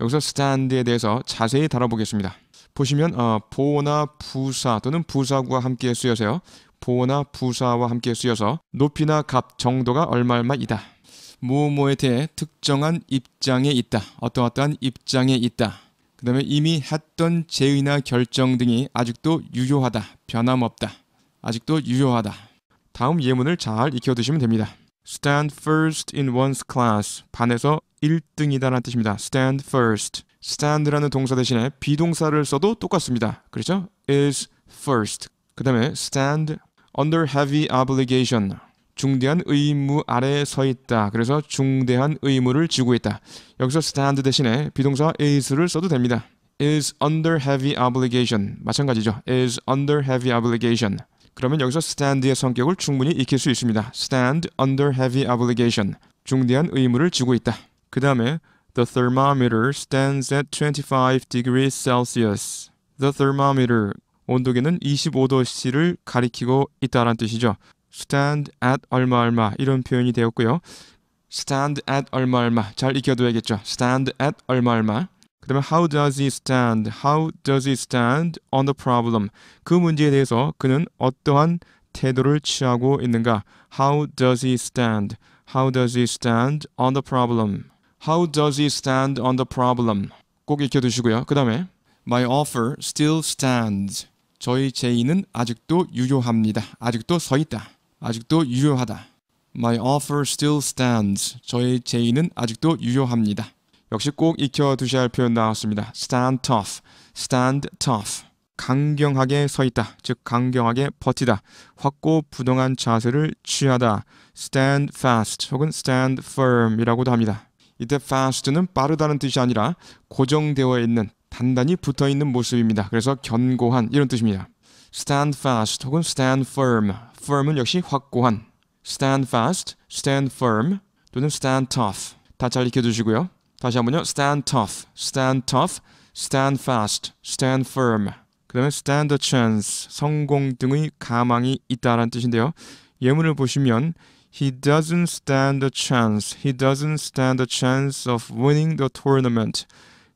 여기서 stand에 대해서 자세히 다뤄보겠습니다. 보시면 어, 보나 부사 또는 부사구와 함께 쓰여서요. 보나 부사와 함께 쓰여서 높이나 값 정도가 얼마 얼마이다. 뭐뭐에 대해 특정한 입장에 있다. 어떠어떠한 입장에 있다. 그 다음에 이미 했던 제의나 결정 등이 아직도 유효하다. 변함없다. 아직도 유효하다. 다음 예문을 잘 익혀두시면 됩니다. Stand first in one's class. 반에서 1등이다라는 뜻입니다. stand first. stand라는 동사 대신에 비동사를 써도 똑같습니다. 그렇죠? is first. 그 다음에 stand under heavy obligation. 중대한 의무 아래에 서 있다. 그래서 중대한 의무를 지고 있다. 여기서 stand 대신에 비동사 is를 써도 됩니다. is under heavy obligation. 마찬가지죠. is under heavy obligation. 그러면 여기서 stand의 성격을 충분히 익힐 수 있습니다. stand under heavy obligation. 중대한 의무를 지고 있다. 그 다음에 The thermometer stands at 25 degrees Celsius. The thermometer 온도계는 25도씨를 가리키고 있다라 뜻이죠. stand at 얼마 얼마 이런 표현이 되었고요. stand at 얼마 얼마 잘 익혀둬야겠죠. stand at 얼마 얼마 그 다음에 how does he stand? how does he stand on the problem? 그 문제에 대해서 그는 어떠한 태도를 취하고 있는가? how does he stand? how does he stand on the problem? How does he stand on the problem? 꼭 익혀두시고요. 그 다음에 My offer still stands. 저희 제의는 아직도 유효합니다. 아직도 서있다. 아직도 유효하다. My offer still stands. 저의 제의는 아직도 유효합니다. 역시 꼭 익혀두셔야 할 표현 나왔습니다. Stand tough. Stand tough. 강경하게 서있다. 즉 강경하게 버티다. 확고부동한 자세를 취하다. Stand fast 혹은 stand firm이라고도 합니다. 이때 fast는 빠르다는 뜻이 아니라 고정되어 있는 단단히 붙어 있는 모습입니다. 그래서 견고한 이런 뜻입니다. stand fast 혹은 stand firm. firm은 역시 확고한. stand fast, stand firm 또는 stand tough. 다 잘 익혀 두시고요. 다시 한번요. stand tough, stand tough, stand fast, stand firm. 그다음에 stand a chance 성공 등의 가망이 있다라는 뜻인데요. 예문을 보시면 He doesn't stand a chance. He doesn't stand a chance of winning the tournament.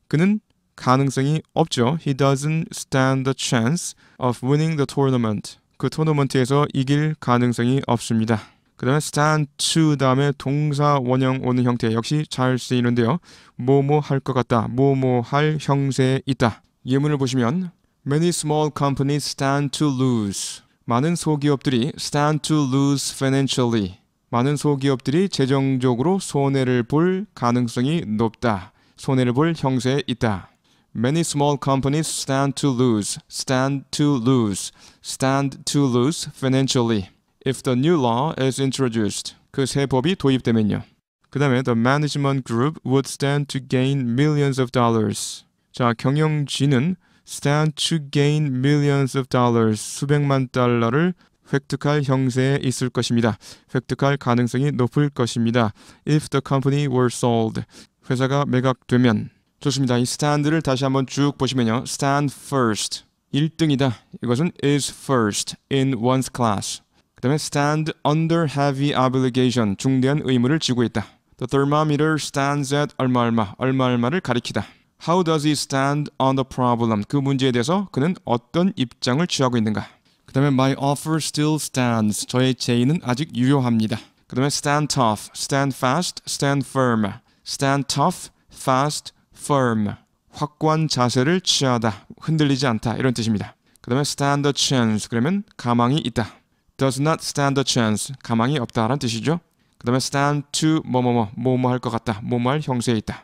그는 가능성이 없죠. He doesn't stand a chance of winning the tournament. 그 토너먼트에서 이길 가능성이 없습니다. 그 다음에 stand to 다음에 동사 원형 오는 형태 역시 잘 쓰이는데요. 뭐 뭐 할 것 같다. 뭐 뭐 할 형세에 있다. 예문을 보시면 Many small companies stand to lose. 많은 소기업들이 stand to lose financially. 많은 소기업들이 재정적으로 손해를 볼 가능성이 높다. 손해를 볼 형세에 있다. Many small companies stand to lose, stand to lose, stand to lose financially if the new law is introduced. 그 새 법이 도입되면요. 그 다음에 the management group would stand to gain millions of dollars. 자, 경영진은 stand to gain millions of dollars 수백만 달러를 획득할 형세에 있을 것입니다. 획득할 가능성이 높을 것입니다. If the company were sold. 회사가 매각되면 좋습니다. 이 stand를 다시 한번 쭉 보시면요. stand first. 1등이다. 이것은 is first in one's class. 그 다음에 stand under heavy obligation. 중대한 의무를 지고 있다. The thermometer stands at 얼마 얼마, 얼마 얼마를 가리키다. How does he stand on the problem? 그 문제에 대해서 그는 어떤 입장을 취하고 있는가? 그 다음에 my offer still stands. 저의 제의는 아직 유효합니다. 그 다음에 stand tough, stand fast, stand firm. stand tough, fast, firm. 확고한 자세를 취하다, 흔들리지 않다 이런 뜻입니다. 그 다음에 stand a chance 그러면 가망이 있다. does not stand a chance 가망이 없다라는 뜻이죠. 그 다음에 stand to 뭐 뭐뭐 뭐 뭐 할 것 같다, 뭐뭐 할 형세에 있다.